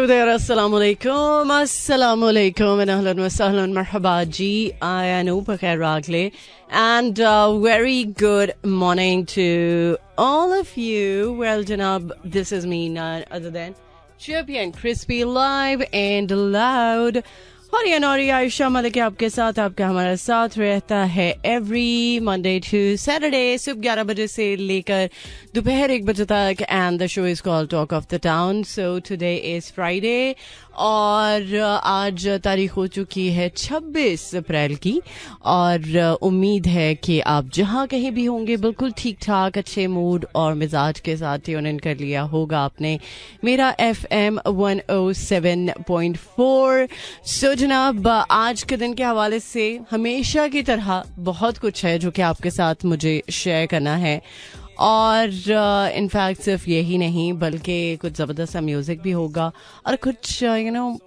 Hello there, assalamu alaikum, assalamu alaikum, and ahlan wa sahlan, marhaba ji. I am Upakar Ragle, and uh, very good morning to all of you. Well, Janab, this is me, none other than Chirpy and Crispy, live and loud और ये नौरी आयशा मलिक आपके साथ आपका हमारा साथ रहता है every Monday to Saturday सुबह ग्यारह बजे से लेकर दोपहर एक बजे तक and the show is call talk of the town so today is Friday और आज तारीख हो चुकी है 26 अप्रैल की और उम्मीद है कि आप जहाँ कहीं भी होंगे बिल्कुल ठीक ठाक अच्छे मूड और मिजाज के साथ ही उन्हें कर लिया होगा आपने मेरा F M one O seven point four so जनाब आज के दिन के हवाले से हमेशा की तरह बहुत कुछ है जो कि आपके साथ मुझे शेयर करना है और इनफैक्ट uh, सिर्फ यही नहीं बल्कि कुछ ज़बरदस्त सा म्यूज़िक भी होगा और कुछ यू uh, नो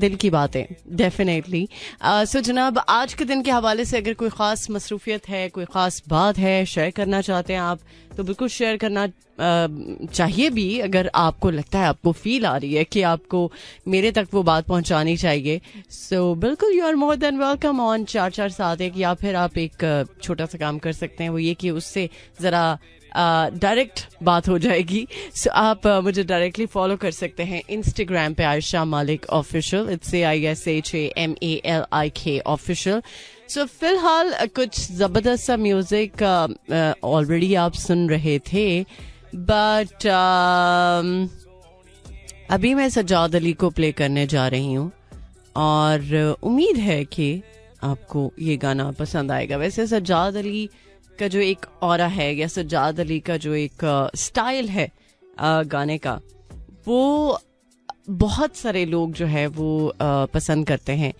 दिल की बातें डेफिनेटली सो uh, जनाब आज के दिन के हवाले से अगर कोई ख़ास मसरूफियत है कोई ख़ास बात है शेयर करना चाहते हैं आप तो बिल्कुल शेयर करना uh, चाहिए भी अगर आपको लगता है आपको फील आ रही है कि आपको मेरे तक वो बात पहुंचानी चाहिए सो so, बिल्कुल you are more than welcome on चार चार साथ एक या फिर आप एक छोटा सा काम कर सकते हैं वो ये कि उससे ज़रा डायरेक्ट बात हो जाएगी सो so, आप uh, मुझे डायरेक्टली फॉलो कर सकते हैं इंस्टाग्राम पे Ayesha Malik official it's A I S H A M A L I के ऑफिशियल सो फिलहाल कुछ जबरदस्त सा म्यूजिक ऑलरेडी uh, uh, आप सुन रहे थे बट अभी मैं सजाद अली को प्ले करने जा रही हूँ और उम्मीद है कि आपको ये गाना पसंद आएगा वैसे सजाद अली का जो एक और है या सज्जाद अली का जो एक स्टाइल है गाने का वो बहुत सारे लोग जो है वो पसंद करते हैं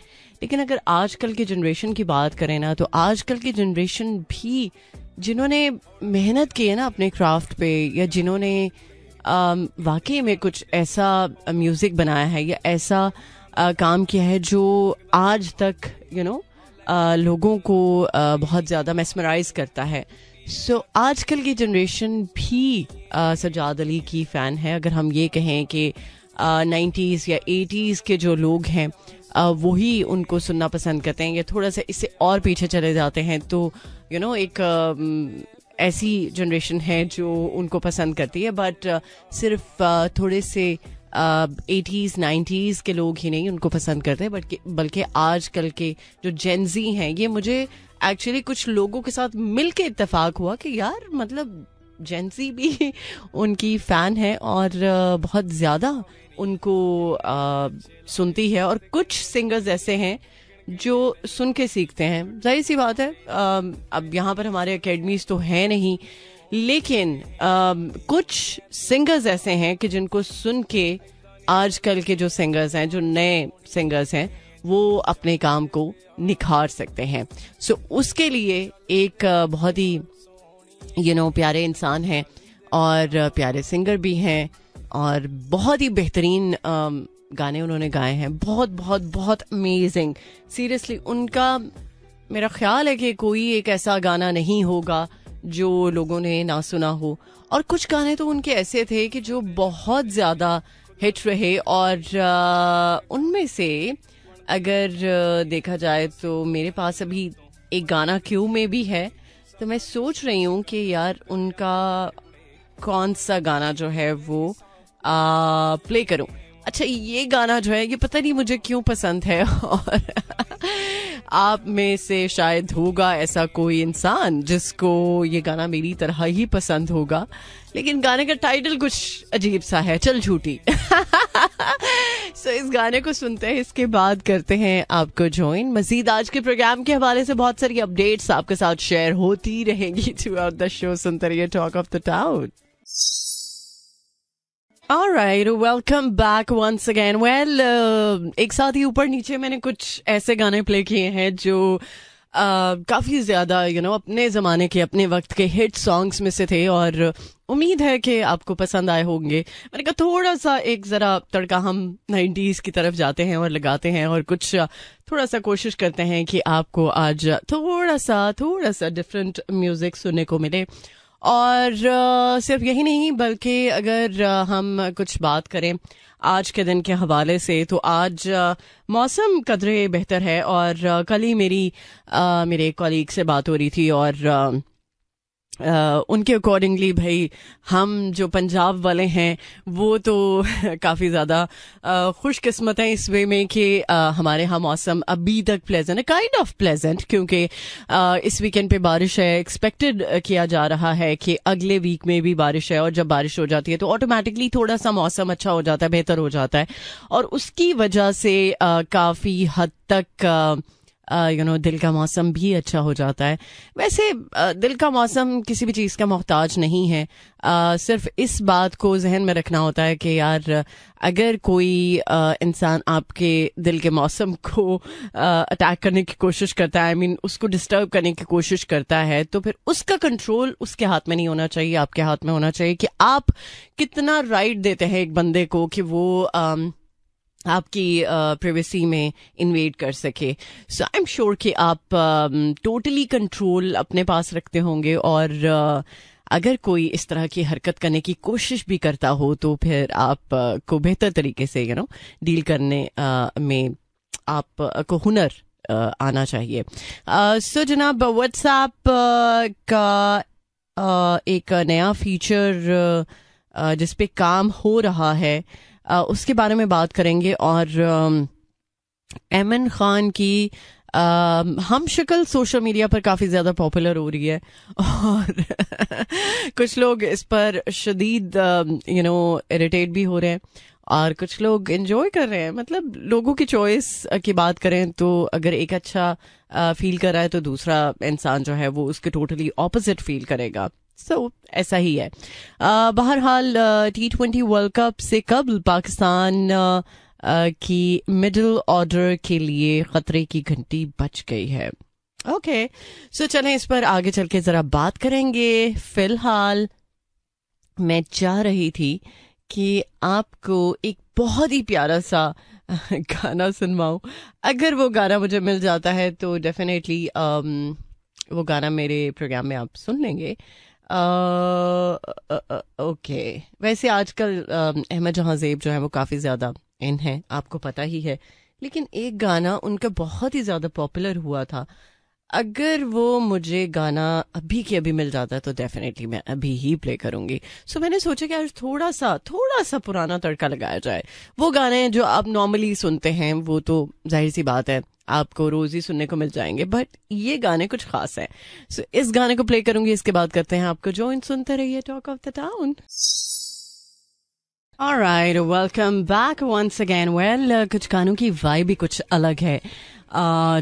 लेकिन अगर आजकल की जनरेशन की बात करें ना तो आजकल की जनरेशन भी जिन्होंने मेहनत की है ना अपने क्राफ्ट पे या जिन्होंने वाकई में कुछ ऐसा म्यूज़िक बनाया है या ऐसा आ, काम किया है जो आज तक यू you नो know, लोगों को बहुत ज़्यादा मेसमराइज करता है सो so, आजकल की जनरेशन भी सजाद अली की फ़ैन है अगर हम ये कहें कि नाइन्टीज़ या एटीज़ के जो लोग हैं वही उनको सुनना पसंद करते हैं या थोड़ा सा इससे और पीछे चले जाते हैं तो यू you नो know, एक ऐसी जनरेशन है जो उनको पसंद करती है बट सिर्फ थोड़े से एटीज़ नाइन्टीज़ के लोग ही नहीं उनको पसंद करते बट बल्कि कल के जो जेंजी हैं ये मुझे एक्चुअली कुछ लोगों के साथ मिल के इतफाक हुआ कि यार मतलब जेंसी भी उनकी फ़ैन है और बहुत ज़्यादा उनको uh, सुनती है और कुछ सिंगर्स ऐसे हैं जो सुन के सीखते हैं जाहिर सी बात है uh, अब यहाँ पर हमारे अकेडमीज तो हैं नहीं लेकिन आ, कुछ सिंगर्स ऐसे हैं कि जिनको सुन के आजकल के जो सिंगर्स हैं जो नए सिंगर्स हैं वो अपने काम को निखार सकते हैं सो so, उसके लिए एक बहुत ही यू नो प्यारे इंसान हैं और प्यारे सिंगर भी हैं और बहुत ही बेहतरीन गाने उन्होंने गाए हैं बहुत बहुत बहुत अमेजिंग सीरियसली उनका मेरा ख्याल है कि कोई एक ऐसा गाना नहीं होगा जो लोगों ने ना सुना हो और कुछ गाने तो उनके ऐसे थे कि जो बहुत ज़्यादा हिट रहे और उनमें से अगर देखा जाए तो मेरे पास अभी एक गाना क्यू में भी है तो मैं सोच रही हूँ कि यार उनका कौन सा गाना जो है वो आ, प्ले करूँ अच्छा ये गाना जो है ये पता नहीं मुझे क्यों पसंद है और आप में से शायद होगा ऐसा कोई इंसान जिसको ये गाना मेरी तरह ही पसंद होगा लेकिन गाने का टाइटल कुछ अजीब सा है चल झूठी सो इस गाने को सुनते हैं इसके बाद करते हैं आपको ज्वाइन मजीद आज के प्रोग्राम के हवाले से बहुत सारी अपडेट्स आपके साथ शेयर होती रहेंगी थ्रू आउट द शो सुनते रहिए talk of the town welcome back once again. Well, uh, एक साथ ही ऊपर नीचे मैंने कुछ ऐसे गाने प्ले किए हैं जो Uh, काफ़ी ज़्यादा यू नो अपने ज़माने के अपने वक्त के हिट सॉन्ग्स में से थे और उम्मीद है कि आपको पसंद आए होंगे मैंने कहा थोड़ा सा एक ज़रा तड़का हम नाइन्टीज़ की तरफ जाते हैं और लगाते हैं और कुछ uh, थोड़ा सा कोशिश करते हैं कि आपको आज थोड़ा सा थोड़ा सा डिफरेंट म्यूज़िक सुनने को मिले और सिर्फ यही नहीं बल्कि अगर हम कुछ बात करें आज के दिन के हवाले से तो आज मौसम कदरे बेहतर है और कल ही मेरी मेरे कॉलीग से बात हो रही थी और Uh, उनके अकॉर्डिंगली भाई हम जो पंजाब वाले हैं वो तो काफ़ी ज़्यादा uh, खुशकस्मत हैं इस वे में कि uh, हमारे यहाँ मौसम अभी तक प्लेजेंट है काइंड ऑफ प्लेजेंट क्योंकि इस वीकेंड पे बारिश है एक्सपेक्टेड किया जा रहा है कि अगले वीक में भी बारिश है और जब बारिश हो जाती है तो ऑटोमेटिकली थोड़ा सा मौसम अच्छा हो जाता है बेहतर हो जाता है और उसकी वजह से काफ़ी हद तक यू नो दिल का मौसम भी अच्छा हो जाता है वैसे दिल का मौसम किसी भी चीज़ का मोहताज नहीं है सिर्फ इस बात को जहन में रखना होता है कि यार अगर कोई इंसान आपके दिल के मौसम को अटैक करने की कोशिश करता है आई मीन उसको डिस्टर्ब करने की कोशिश करता है तो फिर उसका कंट्रोल उसके हाथ में नहीं होना चाहिए आपके हाथ में होना चाहिए कि आप कितना राइट देते हैं एक बंदे को कि वो आपकी प्राइवेसी में इन्वेड कर सके सो आई एम श्योर कि आप टोटली uh, कंट्रोल अपने पास रखते होंगे और uh, अगर कोई इस तरह की हरकत करने की कोशिश भी करता हो तो फिर आप uh, को बेहतर तरीके से यू नो डील करने uh, में आप uh, को हुनर uh, आना चाहिए सो जनाब व्हाट्सएप का uh, एक नया फीचर uh, काम हो रहा है उसके बारे में बात करेंगे और एमन खान की Uh, हम शक्ल सोशल मीडिया पर काफ़ी ज़्यादा पॉपुलर हो रही है और कुछ लोग इस पर शदीद यू नो इरिटेट भी हो रहे हैं और कुछ लोग इंजॉय कर रहे हैं मतलब लोगों की चॉइस की बात करें तो अगर एक अच्छा फील कर रहा है तो दूसरा इंसान जो है वो उसके टोटली ऑपोजिट फील करेगा सो ऐसा ही है बहरहाल टी ट्वेंटी वर्ल्ड कप से कब पाकिस्तान की मिडिल ऑर्डर के लिए खतरे की घंटी बच गई है ओके okay, सो so चलें इस पर आगे चल के जरा बात करेंगे फिलहाल मैं चाह रही थी कि आपको एक बहुत ही प्यारा सा गाना सुनवाऊ अगर वो गाना मुझे मिल जाता है तो डेफिनेटली वो गाना मेरे प्रोग्राम में आप सुन लेंगे ओके वैसे आजकल अहमद जहाँ जेब जो है वो काफ़ी ज़्यादा इन है आपको पता ही है लेकिन एक गाना उनका बहुत ही ज़्यादा पॉपुलर हुआ था अगर वो मुझे गाना अभी के अभी मिल जाता है तो डेफिनेटली मैं अभी ही प्ले करूंगी सो so, मैंने सोचा कि आज थोड़ा सा थोड़ा सा पुराना तड़का लगाया जाए वो गाने जो आप नॉर्मली सुनते हैं वो तो जाहिर सी बात है आपको रोज ही सुनने को मिल जाएंगे बट ये गाने कुछ खास है सो so, इस गाने को प्ले करूंगी इसके बाद करते हैं आपको ज्वाइन सुनते रहिए talk of the town All right, welcome back once again. Well, uh, कुछ गानों की वाई भी कुछ अलग है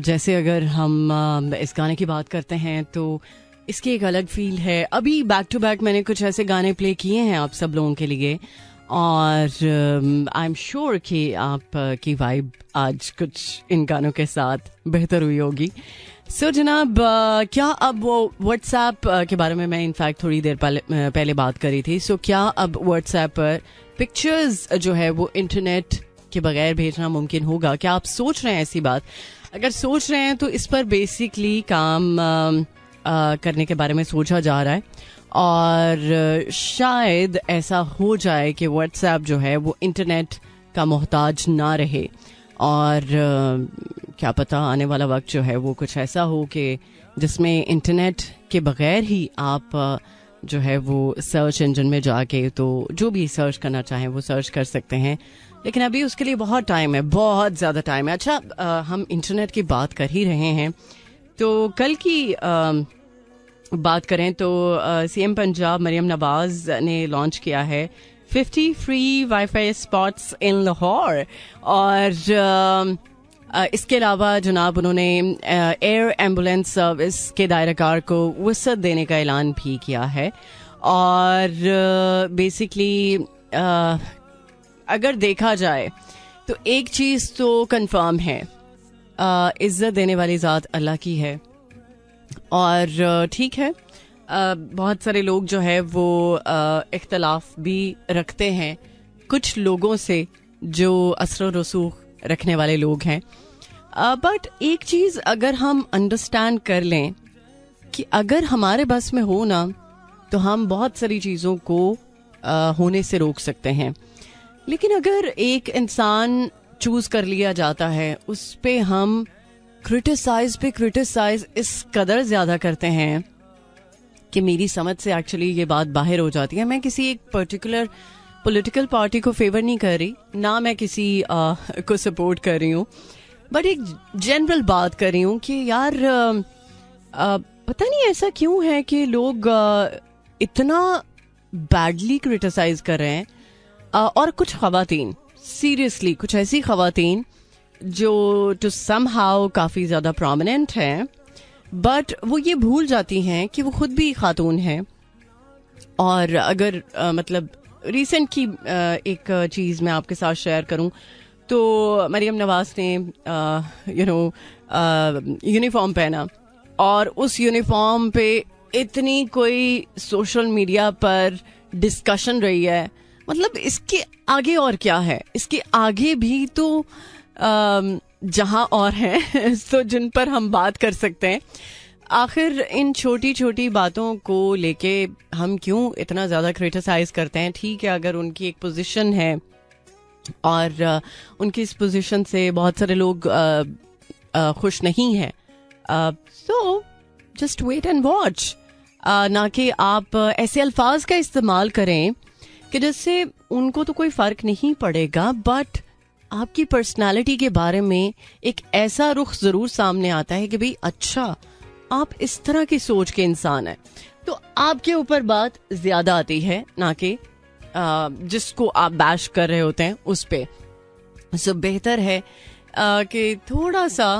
जैसे अगर हम इस गाने की बात करते हैं तो इसकी एक अलग फील है अभी बैक टू बैक मैंने कुछ ऐसे गाने प्ले किए हैं आप सब लोगों के लिए और आई एम श्योर कि आप की वाइब आज कुछ इन गानों के साथ बेहतर हुई होगी सो so, जनाब क्या अब वो व्हाट्सएप के बारे में मैं इनफैक्ट थोड़ी देर पहले पहले बात करी थी सो so, क्या अब व्हाट्सएप पर पिक्चर्स जो है वो इंटरनेट के बगैर भेजना मुमकिन होगा क्या आप सोच रहे हैं ऐसी बात अगर सोच रहे हैं तो इस पर बेसिकली काम आ, आ, करने के बारे में सोचा जा रहा है और शायद ऐसा हो जाए कि व्हाट्सएप जो है वो इंटरनेट का मोहताज ना रहे और आ, क्या पता आने वाला वक्त जो है वो कुछ ऐसा हो कि जिसमें इंटरनेट के बगैर ही आप आ, जो है वो सर्च इंजन में जाके तो जो भी सर्च करना चाहें वो सर्च कर सकते हैं लेकिन अभी उसके लिए बहुत टाइम है बहुत ज़्यादा टाइम है अच्छा आ, हम इंटरनेट की बात कर ही रहे हैं तो कल की आ, बात करें तो सीएम पंजाब मरियम नवाज ने लॉन्च किया है 50 free wifi spots in Lahore और आ, इसके अलावा जनाब उन्होंने एयर एम्बुलेंस सर्विस के दायरेकार को वसत देने का ऐलान भी किया है और बेसिकली अगर देखा जाए तो एक चीज़ तो कंफर्म है इज्जत देने वाली ज़ात अल्लाह की है और ठीक है आ, बहुत सारे लोग जो है वो इख्तलाफ भी रखते हैं कुछ लोगों से जो असर रसूख रखने वाले लोग हैं बट एक चीज़ अगर हम अंडरस्टैंड कर लें कि अगर हमारे बस में हो ना तो हम बहुत सारी चीज़ों को आ, होने से रोक सकते हैं लेकिन अगर एक इंसान चूज कर लिया जाता है उस पर हम क्रिटिसाइज पे क्रिटिसाइज इस कदर ज्यादा करते हैं कि मेरी समझ से एक्चुअली ये बात बाहर हो जाती है मैं किसी एक पर्टिकुलर पॉलिटिकल पार्टी को फेवर नहीं कर रही ना मैं किसी आ, को सपोर्ट कर रही हूँ बट एक जनरल बात कर रही हूँ कि यार आ, आ, पता नहीं ऐसा क्यों है कि लोग आ, इतना बैडली क्रिटिसाइज कर रहे हैं और कुछ खातन सीरियसली कुछ ऐसी खातन जो टू सम हाउ काफ़ी ज़्यादा प्रोमिनेंट हैं बट वो ये भूल जाती हैं कि वो खुद भी खातून हैं और अगर आ, मतलब रिसेंट की आ, एक चीज़ मैं आपके साथ शेयर करूं तो मरियम नवाज ने यू नो यूनिफॉर्म पहना और उस यूनिफॉर्म पे इतनी कोई सोशल मीडिया पर डिस्कशन रही है मतलब इसके आगे और क्या है इसके आगे भी तो जहाँ और हैं तो जिन पर हम बात कर सकते हैं आखिर इन छोटी छोटी बातों को लेके हम क्यों इतना ज़्यादा क्रिटिसाइज करते हैं ठीक है अगर उनकी एक पोजीशन है और उनकी इस पोजीशन से बहुत सारे लोग खुश नहीं हैं so just wait and watch ना कि आप ऐसे अल्फाज का इस्तेमाल करें कि जिससे उनको तो कोई फर्क नहीं पड़ेगा बट आपकी पर्सनालिटी के बारे में एक ऐसा रुख जरूर सामने आता है कि भाई अच्छा आप इस तरह की सोच के इंसान हैं तो आपके ऊपर बात ज्यादा आती है ना कि जिसको आप बैश कर रहे होते हैं उस पर सो बेहतर है कि थोड़ा सा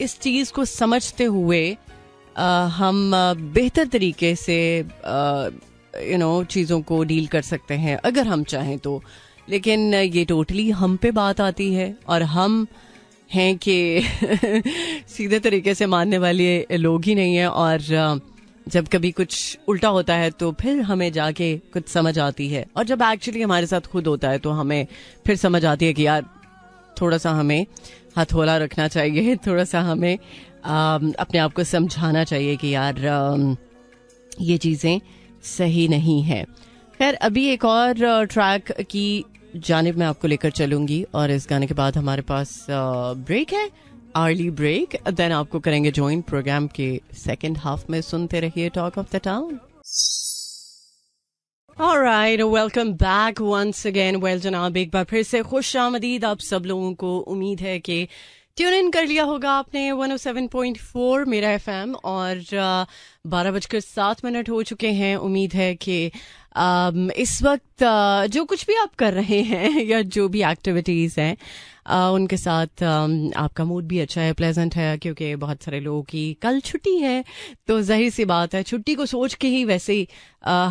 इस चीज़ को समझते हुए आ, हम बेहतर तरीके से आ, यू नो चीज़ों को डील कर सकते हैं अगर हम चाहें तो लेकिन ये टोटली हम पे बात आती है और हम हैं कि सीधे तरीके से मानने वाले लोग ही नहीं हैं और जब कभी कुछ उल्टा होता है तो फिर हमें जाके कुछ समझ आती है और जब एक्चुअली हमारे साथ खुद होता है तो हमें फिर समझ आती है कि यार थोड़ा सा हमें हथोला रखना चाहिए थोड़ा सा हमें आ, अपने आप को समझाना चाहिए कि यार आ, ये चीज़ें सही नहीं है खैर अभी एक और ट्रैक की जानब मैं आपको लेकर चलूंगी और इस गाने के बाद हमारे पास ब्रेक है आर्ली ब्रेक देन आपको करेंगे ज्वाइन प्रोग्राम के सेकेंड हाफ में सुनते रहिए talk of the town right, welcome back once again well जनाब एक बार फिर से खुश आमदीद आप सब लोगों को उम्मीद है कि ट्यून इन कर लिया होगा आपने 107.4 मेरा एफएम और बारह बजकर सात मिनट हो चुके हैं उम्मीद है कि इस वक्त जो कुछ भी आप कर रहे हैं या जो भी एक्टिविटीज़ हैं उनके साथ आपका मूड भी अच्छा है प्लेजेंट है क्योंकि बहुत सारे लोगों की कल छुट्टी है तो ज़ाहिर सी बात है छुट्टी को सोच के ही वैसे ही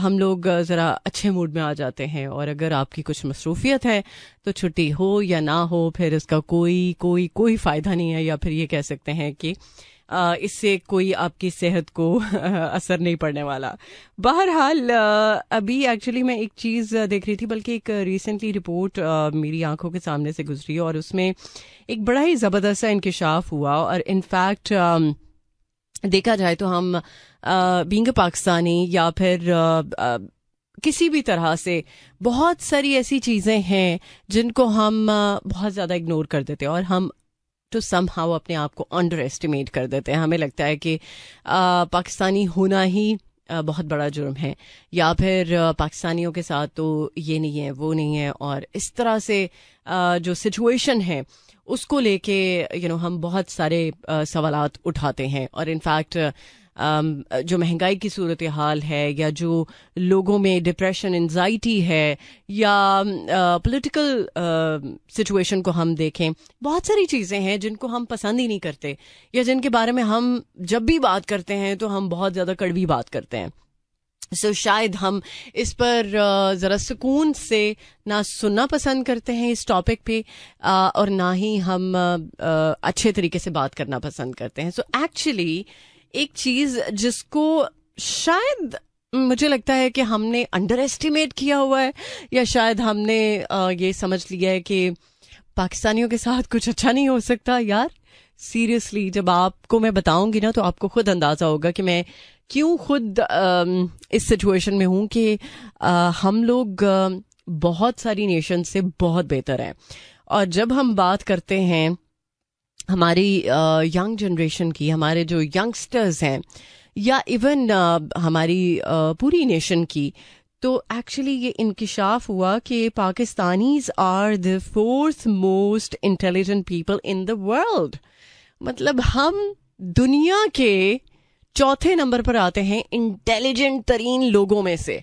हम लोग ज़रा अच्छे मूड में आ जाते हैं और अगर आपकी कुछ मसरूफियत है तो छुट्टी हो या ना हो फिर इसका कोई कोई कोई फ़ायदा नहीं है या फिर ये कह सकते हैं कि इससे कोई आपकी सेहत को असर नहीं पड़ने वाला बहरहाल अभी एक्चुअली मैं एक चीज़ देख रही थी बल्कि एक रिसेंटली रिपोर्ट मेरी आंखों के सामने से गुजरी और उसमें एक बड़ा ही ज़बरदस्त इंकशाफ हुआ और इनफैक्ट देखा जाए तो हम बींग पाकिस्तानी या फिर आ, आ, किसी भी तरह से बहुत सारी ऐसी चीज़ें हैं जिनको हम बहुत ज़्यादा इग्नोर कर देते हैं और हम टू सम हाउ अपने आप को अंडर एस्टिमेट कर देते हैं हमें लगता है कि पाकिस्तानी होना ही बहुत बड़ा जुर्म है या फिर पाकिस्तानियों के साथ तो ये नहीं है वो नहीं है और इस तरह से जो सिचुएशन है उसको लेके यू नो हम बहुत सारे सवाल उठाते हैं और इनफैक्ट जो महंगाई की सूरत हाल है या जो लोगों में डिप्रेशन एनजाइटी है या पॉलिटिकल सिचुएशन को हम देखें बहुत सारी चीज़ें हैं जिनको हम पसंद ही नहीं करते या जिनके बारे में हम जब भी बात करते हैं तो हम बहुत ज़्यादा कड़वी बात करते हैं सो so, शायद हम इस पर ज़रा सुकून से ना सुनना पसंद करते हैं इस टॉपिक पे और ना ही हम अच्छे तरीके से बात करना पसंद करते हैं सो so, एक्चुअली एक चीज जिसको शायद मुझे लगता है कि हमने अंडर एस्टिमेट किया हुआ है या शायद हमने ये समझ लिया है कि पाकिस्तानियों के साथ कुछ अच्छा नहीं हो सकता यार सीरियसली जब आपको मैं बताऊंगी ना तो आपको खुद अंदाजा होगा कि मैं क्यों खुद इस सिचुएशन में हूँ कि हम लोग बहुत सारी नेशन से बहुत बेहतर हैं और जब हम बात करते हैं हमारी यंग जनरेशन की हमारे जो यंगस्टर्स हैं या इवन हमारी पूरी नेशन की तो एक्चुअली ये इंकशाफ हुआ कि Pakistanis are the fourth most intelligent people in the world मतलब हम दुनिया के चौथे नंबर पर आते हैं इंटेलिजेंट तरीन लोगों में से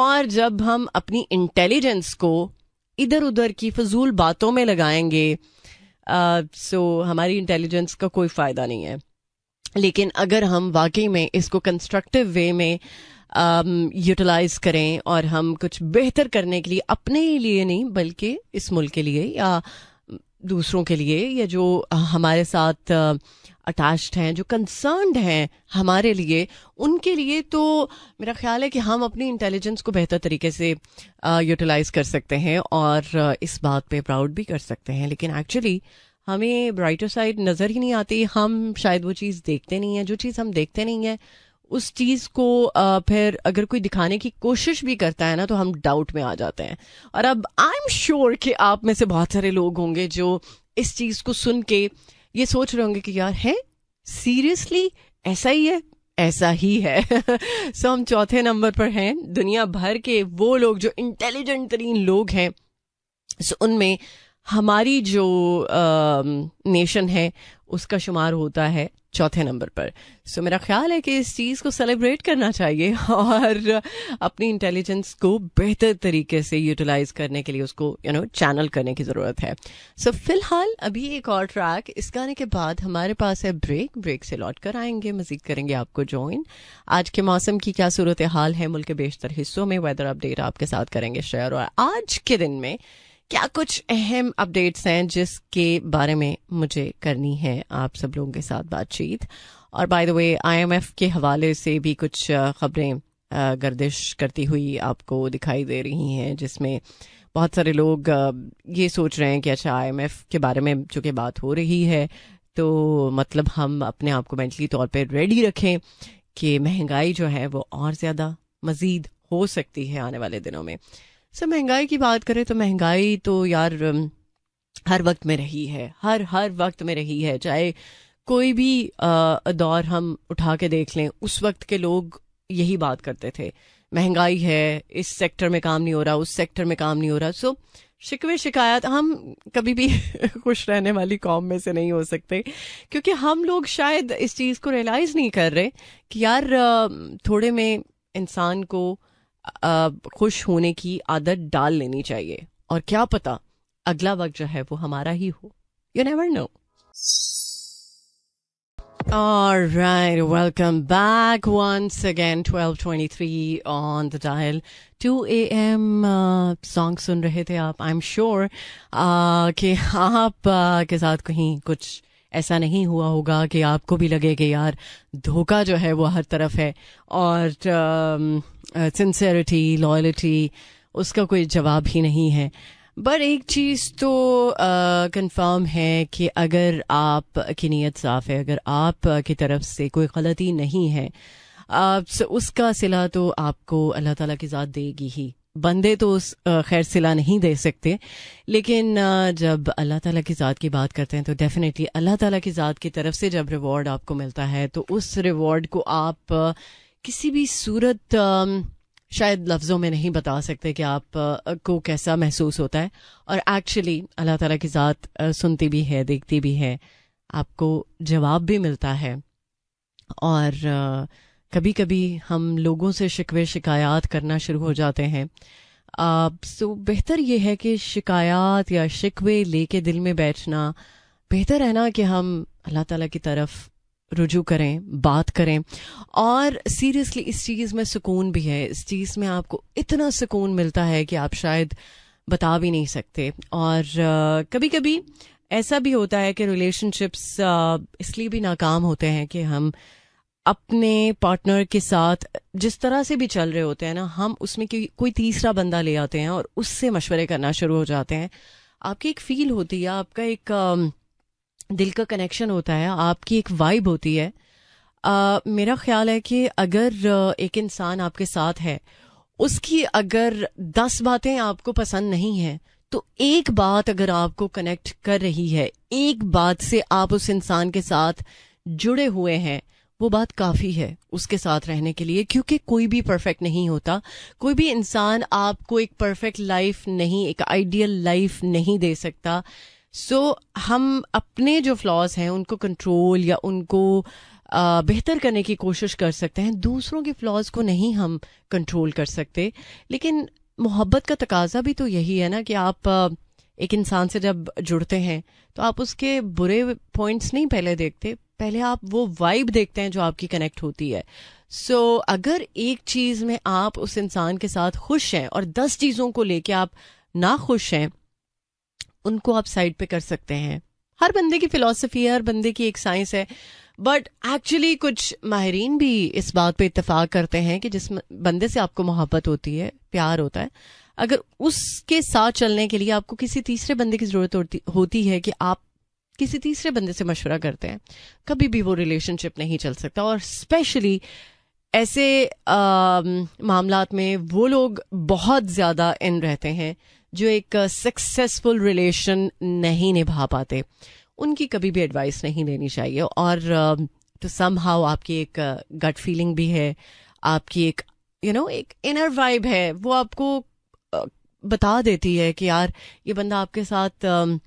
और जब हम अपनी इंटेलिजेंस को इधर उधर की फजूल बातों में लगाएंगे सो हमारी इंटेलिजेंस का कोई फ़ायदा नहीं है लेकिन अगर हम वाकई में इसको कंस्ट्रक्टिव वे में यूटिलाइज um, करें और हम कुछ बेहतर करने के लिए अपने लिए नहीं बल्कि इस मुल्क के लिए या दूसरों के लिए या जो हमारे साथ अटैच्ड हैं जो कंसर्नड हैं हमारे लिए उनके लिए तो मेरा ख्याल है कि हम अपनी इंटेलिजेंस को बेहतर तरीके से यूटिलाइज कर सकते हैं और इस बात पे प्राउड भी कर सकते हैं लेकिन एक्चुअली हमें ब्राइटर साइड नज़र ही नहीं आती हम शायद वो चीज़ देखते नहीं है जो चीज़ हम देखते नहीं है उस चीज़ को फिर अगर कोई दिखाने की कोशिश भी करता है ना तो हम डाउट में आ जाते हैं और अब आई एम श्योर कि आप में से बहुत सारे लोग होंगे जो इस चीज़ को सुन के ये सोच रहे होंगे कि यार है सीरियसली ऐसा ही है ऐसा ही है सो हम चौथे नंबर पर हैं दुनिया भर के वो लोग जो इंटेलिजेंट तरीन लोग हैं सो उनमें हमारी जो नेशन है उसका शुमार होता है चौथे नंबर पर सो so, मेरा ख्याल है कि इस चीज़ को सेलिब्रेट करना चाहिए और अपनी इंटेलिजेंस को बेहतर तरीके से यूटिलाइज करने के लिए उसको यू नो चैनल करने की ज़रूरत है सो so, फिलहाल अभी एक और ट्रैक इस गाने के बाद हमारे पास है ब्रेक ब्रेक से लौट कर आएंगे मजीद करेंगे आपको ज्वाइन आज के मौसम की क्या सूरत हाल है मुल्क के बेशतर हिस्सों में वेदर अपडेट आपके साथ करेंगे शेयर और आज के दिन में क्या कुछ अहम अपडेट्स हैं जिसके बारे में मुझे करनी है आप सब लोगों के साथ बातचीत और बाय द वे आईएमएफ के हवाले से भी कुछ खबरें गर्दिश करती हुई आपको दिखाई दे रही हैं जिसमें बहुत सारे लोग ये सोच रहे हैं कि अच्छा आईएमएफ के बारे में चूंकि बात हो रही है तो मतलब हम अपने आप को मेंटली तौर पर रेडी रखें कि महंगाई जो है वो और ज़्यादा मज़ीद हो सकती है आने वाले दिनों में सर महंगाई की बात करें तो महंगाई तो यार हर वक्त में रही है हर हर वक्त में रही है चाहे कोई भी दौर हम उठा के देख लें उस वक्त के लोग यही बात करते थे महंगाई है इस सेक्टर में काम नहीं हो रहा उस सेक्टर में काम नहीं हो रहा सो शिकवे शिकायत हम कभी भी खुश रहने वाली कॉम में से नहीं हो सकते क्योंकि हम लोग शायद इस चीज़ को रियलाइज़ नहीं कर रहे कि यार थोड़े में इंसान को खुश होने की आदत डाल लेनी चाहिए और क्या पता अगला वक्त जो है वो हमारा ही हो you never know All right, welcome back once again. 12:23 on the dial. 2 a.m. Song सुन रहे थे आप. I'm sure uh, कि आप uh, के साथ कहीं कुछ ऐसा नहीं हुआ होगा कि आपको भी लगे कि यार धोखा जो है वो हर तरफ है और um, सिंसेरिटी लॉयल्टी उसका कोई जवाब ही नहीं है बट एक चीज़ तो कंफर्म है कि अगर आप की नीयत साफ़ है अगर आप की तरफ से कोई गलती नहीं है आप उसका सिला तो आपको अल्लाह ताला की ज़ात देगी ही बंदे तो उस खैर सिला नहीं दे सकते लेकिन जब अल्लाह ताला की ज़ात की बात करते हैं तो डेफिनेटली अल्लाह ताला की ज़ात की तरफ से जब रिवॉर्ड आपको मिलता है तो उस रिवॉर्ड को आप किसी भी सूरत शायद लफ्ज़ों में नहीं बता सकते कि आप को कैसा महसूस होता है और एक्चुअली अल्लाह ताला की ज़ात सुनती भी है देखती भी है आपको जवाब भी मिलता है और कभी कभी हम लोगों से शिकवे शिकायत करना शुरू हो जाते हैं सो बेहतर ये है कि शिकायत या शिकवे लेके दिल में बैठना बेहतर है ना कि हम अल्लाह ताला की तरफ रुजू करें बात करें और सीरियसली इस चीज़ में सुकून भी है इस चीज़ में आपको इतना सुकून मिलता है कि आप शायद बता भी नहीं सकते और कभी कभी ऐसा भी होता है कि रिलेशनशिप्स इसलिए भी नाकाम होते हैं कि हम अपने पार्टनर के साथ जिस तरह से भी चल रहे होते हैं ना हम उसमें कोई तीसरा बंदा ले आते हैं और उससे मशवरे करना शुरू हो जाते हैं आपकी एक फील होती है आपका एक दिल का कनेक्शन होता है आपकी एक वाइब होती है आ, मेरा ख्याल है कि अगर एक इंसान आपके साथ है उसकी अगर दस बातें आपको पसंद नहीं है तो एक बात अगर आपको कनेक्ट कर रही है एक बात से आप उस इंसान के साथ जुड़े हुए हैं वो बात काफ़ी है उसके साथ रहने के लिए क्योंकि कोई भी परफेक्ट नहीं होता कोई भी इंसान आपको एक परफेक्ट लाइफ नहीं एक आइडियल लाइफ नहीं दे सकता सो हम अपने जो फ्लॉज हैं उनको कंट्रोल या उनको बेहतर करने की कोशिश कर सकते हैं दूसरों के फ्लॉज को नहीं हम कंट्रोल कर सकते लेकिन मोहब्बत का तकाजा भी तो यही है ना कि आप एक इंसान से जब जुड़ते हैं तो आप उसके बुरे पॉइंट्स नहीं पहले देखते पहले आप वो वाइब देखते हैं जो आपकी कनेक्ट होती है सो so, अगर एक चीज़ में आप उस इंसान के साथ खुश हैं और दस चीज़ों को लेके आप ना खुश हैं उनको आप साइड पे कर सकते हैं हर बंदे की फिलॉसफी है हर बंदे की एक साइंस है बट एक्चुअली कुछ माहरीन भी इस बात पे इतफाक करते हैं कि जिस बंदे से आपको मोहब्बत होती है प्यार होता है अगर उसके साथ चलने के लिए आपको किसी तीसरे बंदे की जरूरत होती, होती है कि आप किसी तीसरे बंदे से मशवरा करते हैं कभी भी वो रिलेशनशिप नहीं चल सकता और स्पेशली ऐसे मामला में वो लोग बहुत ज़्यादा इन रहते हैं जो एक सक्सेसफुल uh, रिलेशन नहीं निभा पाते उनकी कभी भी एडवाइस नहीं लेनी चाहिए और टू सम हाउ आपकी एक गट uh, फीलिंग भी है आपकी एक यू you नो know, एक इनर वाइब है वो आपको uh, बता देती है कि यार ये बंदा आपके साथ um,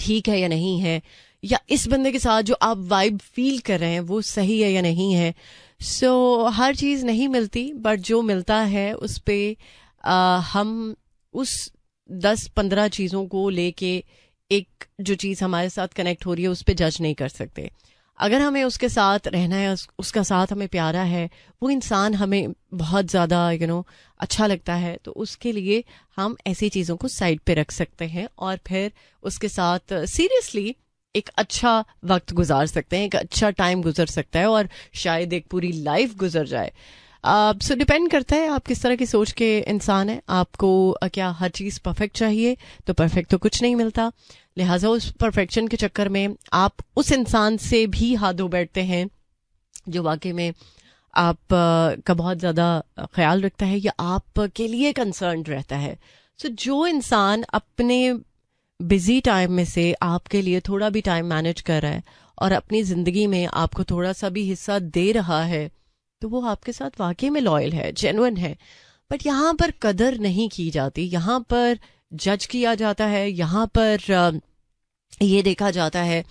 ठीक है या नहीं है या इस बंदे के साथ जो आप वाइब फील कर रहे हैं वो सही है या नहीं है सो so, हर चीज़ नहीं मिलती बट जो मिलता है उस पर हम उस दस पंद्रह चीज़ों को लेके एक जो चीज़ हमारे साथ कनेक्ट हो रही है उस पर जज नहीं कर सकते अगर हमें उसके साथ रहना है उसका साथ हमें प्यारा है वो इंसान हमें बहुत ज़्यादा यू नो अच्छा लगता है तो उसके लिए हम ऐसी चीज़ों को साइड पे रख सकते हैं और फिर उसके साथ सीरियसली एक अच्छा वक्त गुजार सकते हैं एक अच्छा टाइम गुजर सकता है और शायद एक पूरी लाइफ गुजर जाए सो uh, डिपेंड करता है आप किस तरह की सोच के इंसान हैं आपको uh, क्या हर चीज़ परफेक्ट चाहिए तो परफेक्ट तो कुछ नहीं मिलता लिहाजा उस परफेक्शन के चक्कर में आप उस इंसान से भी हाथ धो बैठते हैं जो वाकई में आप uh, का बहुत ज़्यादा ख्याल रखता है या आप के लिए कंसर्न रहता है सो so, जो इंसान अपने बिजी टाइम में से आपके लिए थोड़ा भी टाइम मैनेज कर रहा है और अपनी ज़िंदगी में आपको थोड़ा सा भी हिस्सा दे रहा है तो वो आपके साथ वाकई में लॉयल है जेनुअन है बट यहाँ पर कदर नहीं की जाती यहाँ पर जज किया जाता है यहाँ पर ये देखा जाता है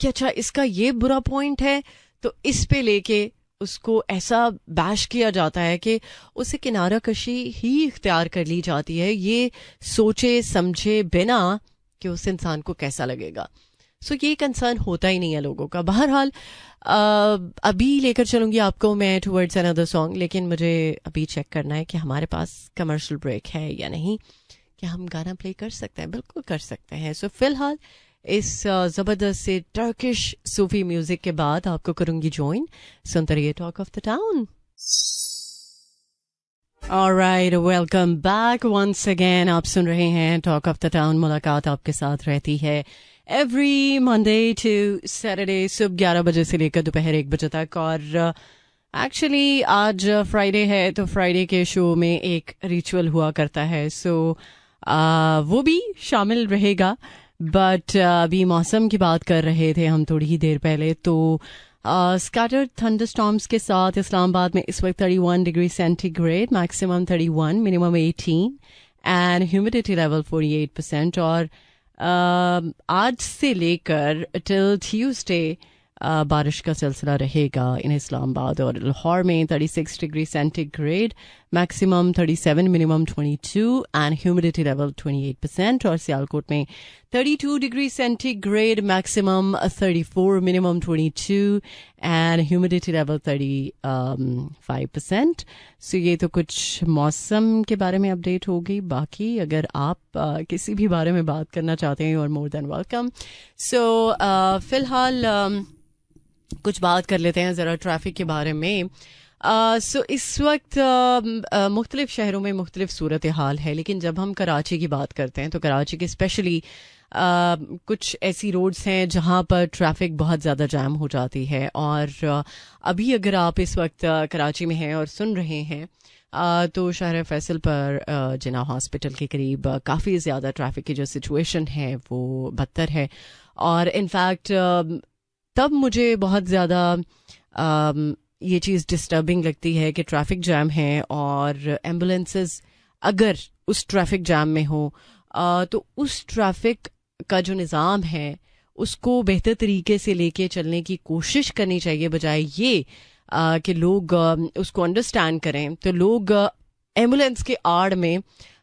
कि अच्छा इसका ये बुरा पॉइंट है तो इस पे लेके उसको ऐसा बैश किया जाता है कि उसे किनारा कशी ही इख्तियार कर ली जाती है ये सोचे समझे बिना कि उस इंसान को कैसा लगेगा सो ये कंसर्न होता ही नहीं है लोगों का बहरहाल अभी लेकर चलूंगी आपको मैं टूवर्ड्स अनदर सॉन्ग लेकिन मुझे अभी चेक करना है कि हमारे पास कमर्शियल ब्रेक है या नहीं क्या हम गाना प्ले कर सकते हैं बिल्कुल कर सकते हैं सो फिलहाल इस ज़बरदस्त से टर्किश सूफी म्यूज़िक के बाद आपको करूंगी ज्वाइन सुनते रहिए talk of the town right welcome back once again आप सुन रहे हैं टॉक ऑफ द टाउन मुलाकात आपके साथ रहती है एवरी मंडे टू सैटरडे सुबह ग्यारह बजे से लेकर दोपहर एक बजे तक और एक्चुअली uh, आज फ्राइडे है तो फ्राइडे के शो में एक रिचुअल हुआ करता है सो so, uh, वो भी शामिल रहेगा बट uh, अभी मौसम की बात कर रहे थे हम थोड़ी ही देर पहले तो स्कैटर्ड थंडर स्टॉम्स के साथ इस्लामाबाद में इस वक्त 31 degree centigrade maximum 31 minimum 18 and humidity level 48 percent और Um, आज से लेकर टिल ट्यूसडे uh, बारिश का सिलसिला रहेगा इन इस्लामाबाद और लाहौर में 36 degree centigrade maximum 37 minimum 22 and humidity level 28 percent और सियालकोट में 32 degree centigrade maximum 34 minimum 22 and humidity level 35 percent so ये तो कुछ मौसम के बारे में अपडेट हो गई बाकी अगर आप uh, किसी भी बारे में बात करना चाहते हैं और मोर देन वेलकम सो फिलहाल um, कुछ बात कर लेते हैं ज़रा ट्रैफिक के बारे में सो uh, so, इस वक्त uh, uh, मुख्तलिफ शहरों में मुख्तलिफ सूरत हाल है लेकिन जब हम कराची की बात करते हैं तो कराची के स्पेशली Uh, कुछ ऐसी रोड्स हैं जहाँ पर ट्रैफिक बहुत ज़्यादा जाम हो जाती है और uh, अभी अगर आप इस वक्त uh, कराची में हैं और सुन रहे हैं तो शहर फैसल पर जिना हॉस्पिटल के करीब काफ़ी ज़्यादा ट्रैफिक की जो सिचुएशन है वो बदतर है और इनफैक्ट तब मुझे बहुत ज़्यादा ये चीज़ डिस्टर्बिंग लगती है कि ट्रैफिक जाम है और एम्बुलेंसेस अगर उस ट्रैफिक जाम में हो तो उस ट्रैफिक का जो निज़ाम है उसको बेहतर तरीके से लेके चलने की कोशिश करनी चाहिए बजाय ये कि लोग उसको अंडरस्टैंड करें तो लोग एम्बुलेंस के आड़ में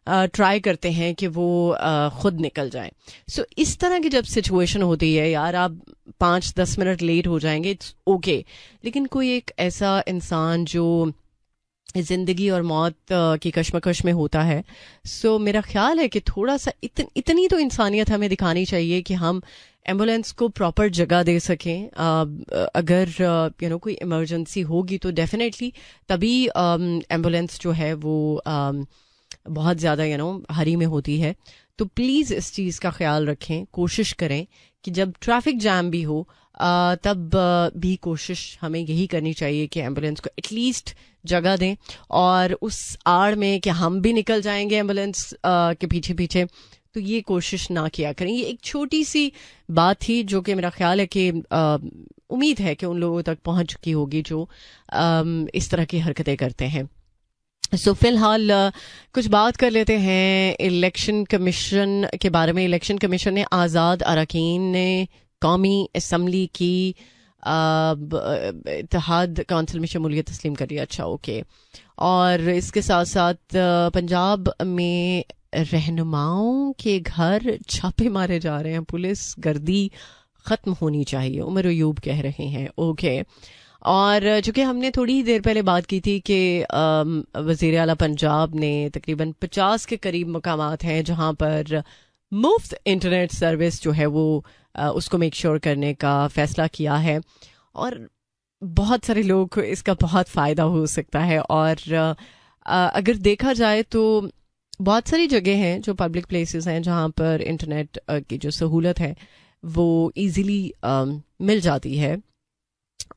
ट्राई करते हैं कि वो खुद निकल जाए सो इस तरह की जब सिचुएशन होती है यार आप पाँच दस मिनट लेट हो जाएंगे इट्स ओके लेकिन कोई एक ऐसा इंसान जो जिंदगी और मौत की कश्मकश में होता है सो so, मेरा ख्याल है कि थोड़ा सा इतन, इतनी तो इंसानियत हमें दिखानी चाहिए कि हम एम्बुलेंस को प्रॉपर जगह दे सकें अगर यू नो कोई इमरजेंसी होगी तो डेफिनेटली तभी एम्बुलेंस जो है वो बहुत ज़्यादा यू नो हरी में होती है तो प्लीज़ इस चीज़ का ख्याल रखें कोशिश करें कि जब ट्रैफिक जैम भी हो तब भी कोशिश हमें यही करनी चाहिए कि एम्बुलेंस को एटलीस्ट जगह दें और उस आड़ में कि हम भी निकल जाएंगे एम्बुलेंस के पीछे पीछे तो ये कोशिश ना किया करें ये एक छोटी सी बात थी जो कि मेरा ख्याल है कि उम्मीद है कि उन लोगों तक पहुंच चुकी होगी जो आ, इस तरह की हरकतें करते हैं सो so, फिलहाल uh, कुछ बात कर लेते हैं इलेक्शन कमीशन के बारे में इलेक्शन कमीशन ने आज़ाद अरकान ने कौमी इसम्बली की uh, uh, इतिहाद काउंसिल में शमूलियत तस्लीम कर लिया अच्छा ओके और इसके साथ साथ पंजाब में रहनुमाओं के घर छापे मारे जा रहे हैं पुलिस गर्दी ख़त्म होनी चाहिए उमर अयूब कह रहे हैं ओके okay. और चूंकि हमने थोड़ी ही देर पहले बात की थी कि वजीर अला पंजाब ने तकरीबन पचास के करीब मकाम हैं जहाँ पर मुफ्त इंटरनेट सर्विस जो है वो उसको मेक श्योर sure करने का फैसला किया है और बहुत सारे लोग को इसका बहुत फ़ायदा हो सकता है और अगर देखा जाए तो बहुत सारी जगह हैं जो पब्लिक प्लेसेस हैं जहाँ पर इंटरनेट की जो सहूलत है वो इजीली मिल जाती है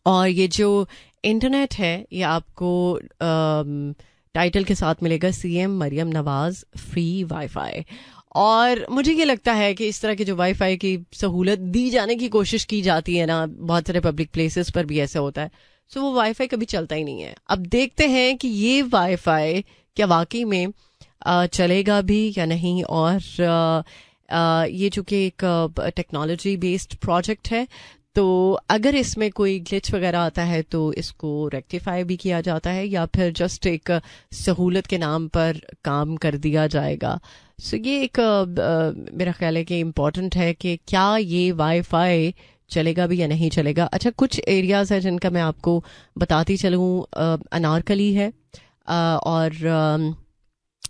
और ये जो इंटरनेट है ये आपको टाइटल um, के साथ मिलेगा CM Maryam Nawaz free wifi और मुझे ये लगता है कि इस तरह की जो वाईफाई की सहूलत दी जाने की कोशिश की जाती है ना बहुत सारे पब्लिक प्लेसेस पर भी ऐसा होता है सो वो वाईफाई कभी चलता ही नहीं है अब देखते हैं कि ये वाईफाई क्या वाकई में चलेगा भी या नहीं और ये चूंकि एक टेक्नोलॉजी बेस्ड प्रोजेक्ट है तो अगर इसमें कोई ग्लिच वगैरह आता है तो इसको रेक्टिफाई भी किया जाता है या फिर जस्ट एक सहूलत के नाम पर काम कर दिया जाएगा सो so ये एक आ, मेरा ख्याल है कि इम्पॉर्टेंट है कि क्या ये वाईफाई चलेगा भी या नहीं चलेगा अच्छा कुछ एरियाज़ हैं जिनका मैं आपको बताती चलूँ अनारकली है आ, और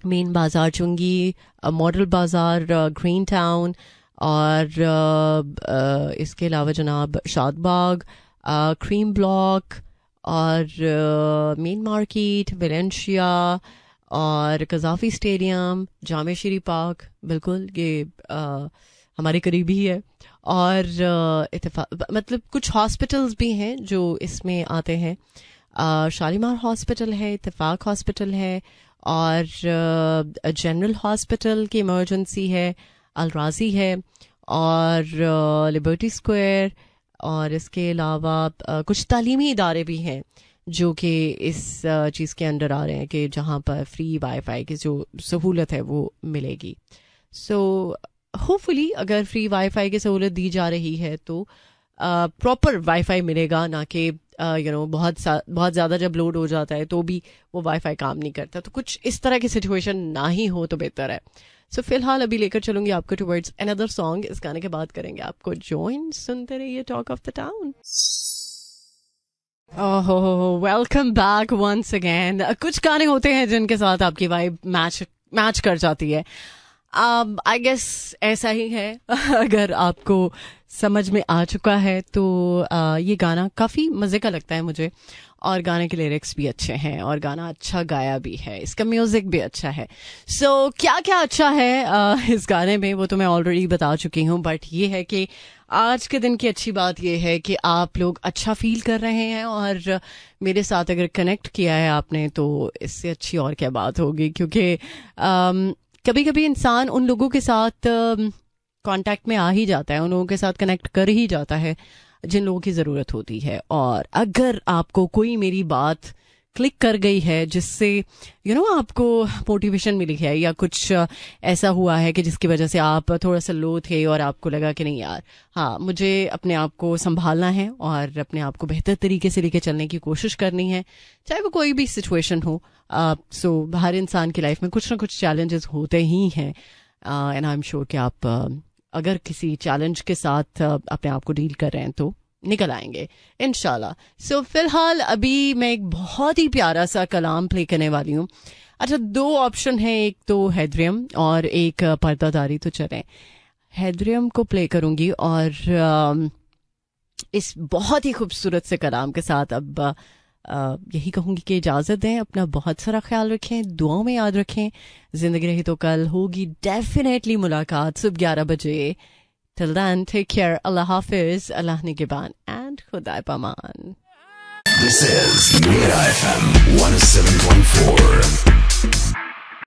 मेन बाज़ार चुंगी मॉडल बाज़ार ग्रीन टाउन और uh, uh, इसके अलावा जनाब शाद बाग क्रीम ब्लॉक और मेन मार्केट वेलेंशिया और कजाफी स्टेडियम जाम शरी पार्क बिल्कुल ये आ, uh, हमारे करीब ही है और इतफा मतलब कुछ हॉस्पिटल्स भी हैं जो इसमें आते हैं शालीमार हॉस्पिटल है इतफाक हॉस्पिटल है और जनरल हॉस्पिटल की इमरजेंसी है अलराजी है और लिबर्टी uh, स्क्वायर और इसके अलावा uh, कुछ तालीमी इदारे भी हैं जो कि इस uh, चीज़ के अंडर आ रहे हैं कि जहाँ पर फ्री वाईफाई की जो सहूलत है वो मिलेगी सो होपफुली अगर फ्री वाईफाई की सहूलत दी जा रही है तो प्रॉपर वाईफाई मिलेगा ना कि यू नो बहुत सा बहुत ज़्यादा जब लोड हो जाता है तो भी वो वाईफाई काम नहीं करता तो कुछ इस तरह की सिचुएशन ना ही हो तो बेहतर है सो so, फिलहाल अभी लेकर चलूंगी आपको टुवर्ड्स अनदर सॉन्ग इस गाने के बाद करेंगे आपको ज्वाइन सुनते रहिए टॉक ऑफ द टाउन ओहो वेलकम बैक वंस अगेन कुछ गाने होते हैं जिनके साथ आपकी वाइब मैच मैच कर जाती है आई गेस ऐसा ही है अगर आपको समझ में आ चुका है तो uh, ये गाना काफ़ी मज़े का लगता है मुझे और गाने के लिरिक्स भी अच्छे हैं और गाना अच्छा गाया भी है इसका म्यूज़िक भी अच्छा है सो so, क्या क्या अच्छा है uh, इस गाने में वो तो मैं ऑलरेडी बता चुकी हूँ बट ये है कि आज के दिन की अच्छी बात यह है कि आप लोग अच्छा फील कर रहे हैं और मेरे साथ अगर कनेक्ट किया है आपने तो इससे अच्छी और क्या बात होगी क्योंकि कभी कभी इंसान उन लोगों के साथ कांटेक्ट में आ ही जाता है उन लोगों के साथ कनेक्ट कर ही जाता है जिन लोगों की ज़रूरत होती है और अगर आपको कोई मेरी बात क्लिक कर गई है जिससे यू नो आपको मोटिवेशन मिली है या कुछ ऐसा हुआ है कि जिसकी वजह से आप थोड़ा सा लो थे और आपको लगा कि नहीं यार हाँ मुझे अपने आप को संभालना है और अपने आप को बेहतर तरीके से लेके चलने की कोशिश करनी है चाहे वो कोई भी सिचुएशन हो सो so, हर इंसान की लाइफ में कुछ ना कुछ चैलेंजेस होते ही हैं एंड आई एम श्योर कि आप uh, अगर किसी चैलेंज के साथ अपने आप को डील कर रहे हैं तो निकल आएंगे इन सो फिलहाल अभी मैं एक बहुत ही प्यारा सा कलाम प्ले करने वाली हूँ अच्छा दो ऑप्शन है एक तो हैद्रियम और एक पर्दादारी तो चले हैद्रियम को प्ले करूंगी और इस बहुत ही खूबसूरत से कलाम के साथ अब यही कहूँगी कि इजाज़त दें अपना बहुत सारा ख्याल रखें दुआओं में याद रखें जिंदगी रही तो कल होगी डेफिनेटली मुलाकात सुबह ग्यारह बजे टिल दैन टेक केयर अल्लाह हाफिज अल्लाह बान एंड खुदा पमान This is Mira FM 107.4.